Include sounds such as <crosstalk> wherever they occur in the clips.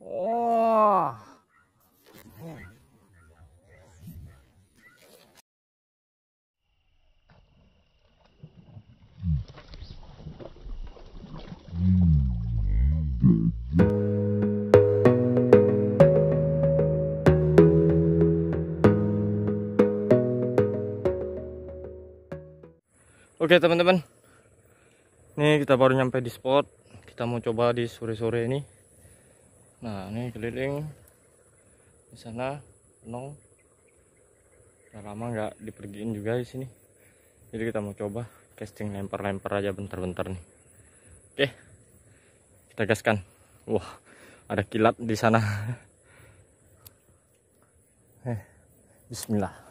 Oh. Oke teman-teman ini kita baru nyampe di spot Kita mau coba di sore-sore ini nah ini keliling di sana penuh udah lama nggak dipergiin juga di sini jadi kita mau coba casting lempar-lempar aja bentar-bentar nih oke kita gaskan wah ada kilat di sana <laughs> eh Bismillah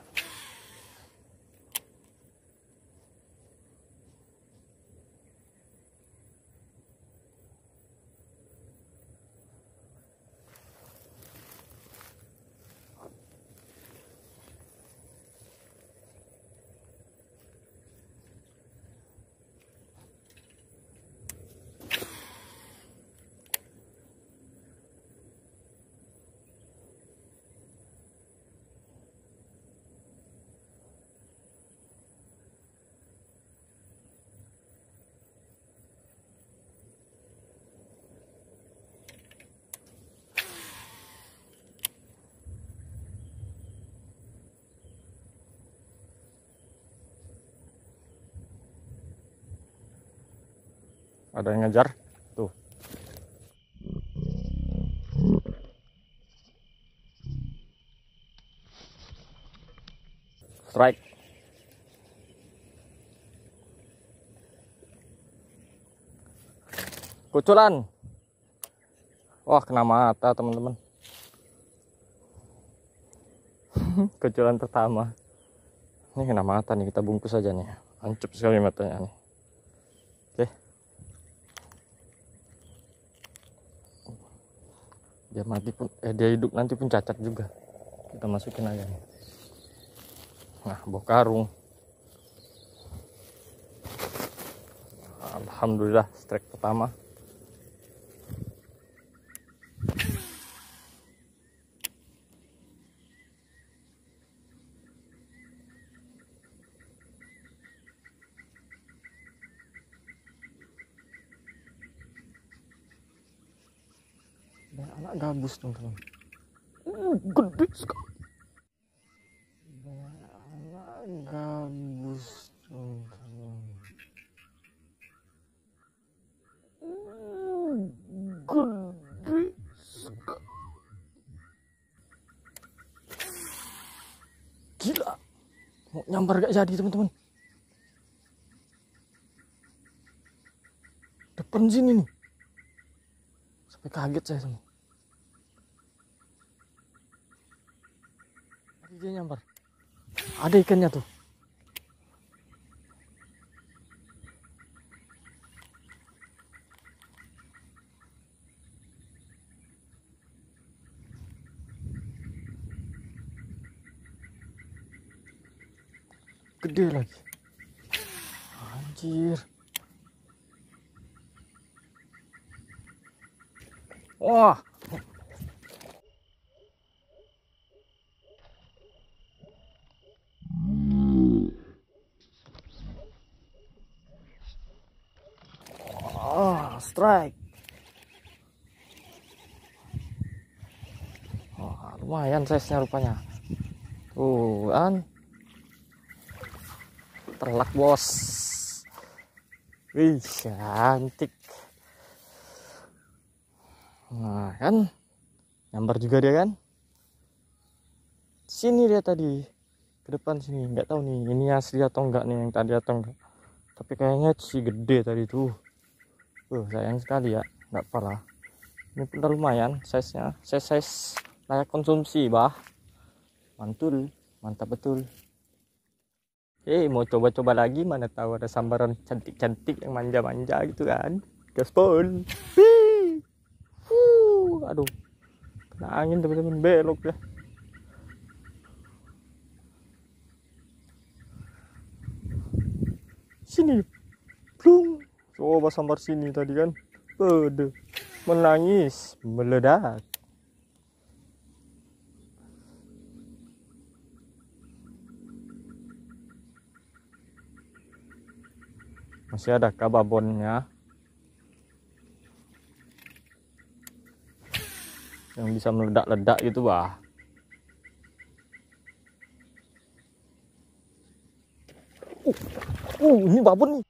ada yang ngejar tuh strike kuculan wah kena mata teman-teman <laughs> kuculan pertama ini kena mata nih kita bungkus aja nih ancep sekali matanya nih dia ya, mati pun eh dia hidup nanti pun cacat juga kita masukin aja nih nah bawa karung Alhamdulillah strike pertama kayak anak gabus dong teman hmm, gede sekali ya, anak gabus dong teman hmm, gede sekali gila mau nyambar gak jadi teman-teman depan sini nih sampai kaget saya semua Dia nyambar. Ada ikannya tuh. Gede lagi. Anjir. Wah. strike Wah, lumayan size nya rupanya tuh kan terlak bos wih cantik nah kan nyambar juga dia kan sini dia tadi ke depan sini nggak tahu nih ini asli atau enggak nih yang tadi atau enggak tapi kayaknya si gede tadi tuh Tuh, sayang sekali ya, nggak parah. Ini pula lumayan size-nya, size size layak konsumsi, bah. Mantul, mantap betul. Eh, hey, mau coba-coba lagi mana tahu ada sambaran cantik-cantik yang manja-manja gitu kan. Gaspol. Uh, aduh. Kena angin teman-teman belok ya. Sini. Plung coba sambar sini tadi kan Bede. menangis meledak masih ada kababonnya yang bisa meledak-ledak gitu bah uh, uh ini babon nih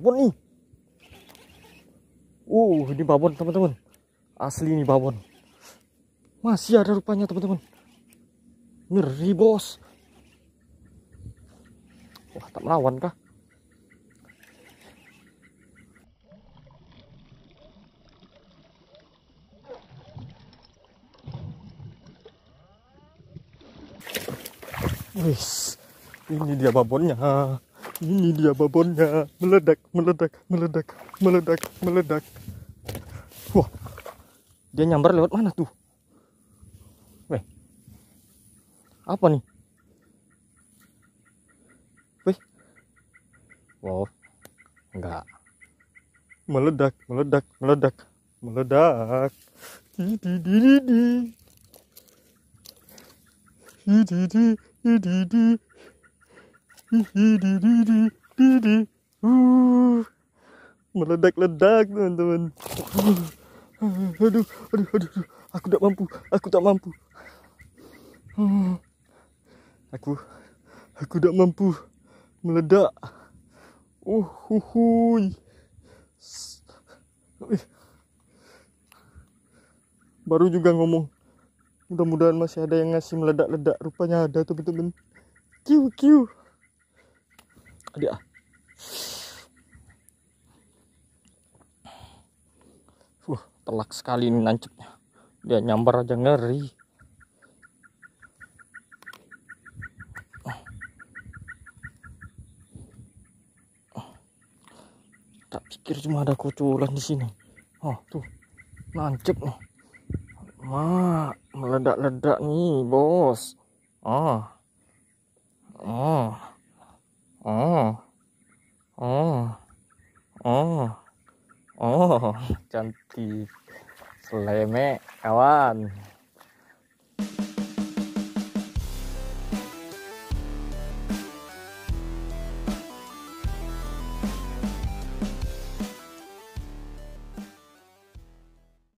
babon nih uh ini babon teman-teman asli ini babon masih ada rupanya teman-teman ngeri bos wah tak melawan kah Wis, ini dia babonnya. Ini dia babonnya. Meledak, meledak, meledak, meledak, meledak. Wah. Dia nyamber lewat mana tuh? Weh. Apa nih? Weh. Wow. Enggak. Meledak, meledak, meledak, meledak. Di di di di di. Di di di di di meledak-ledak teman-teman. Aduh, aduh, aduh, aku tak mampu, aku tak mampu. Aku, aku tak mampu meledak. oh Baru juga ngomong. Mudah-mudahan masih ada yang ngasih meledak-ledak. Rupanya ada teman-teman. Kiu, kiu. Aduh. Ah. Wah, telak sekali ini nancapnya. Dia nyambar aja ngeri. Tak pikir cuma ada kuculan di sini. Oh, tuh. Nancep nih. ma, meledak-ledak nih, Bos. Oh. Oh. Oh. Oh. Oh. Oh, cantik. Seleme kawan.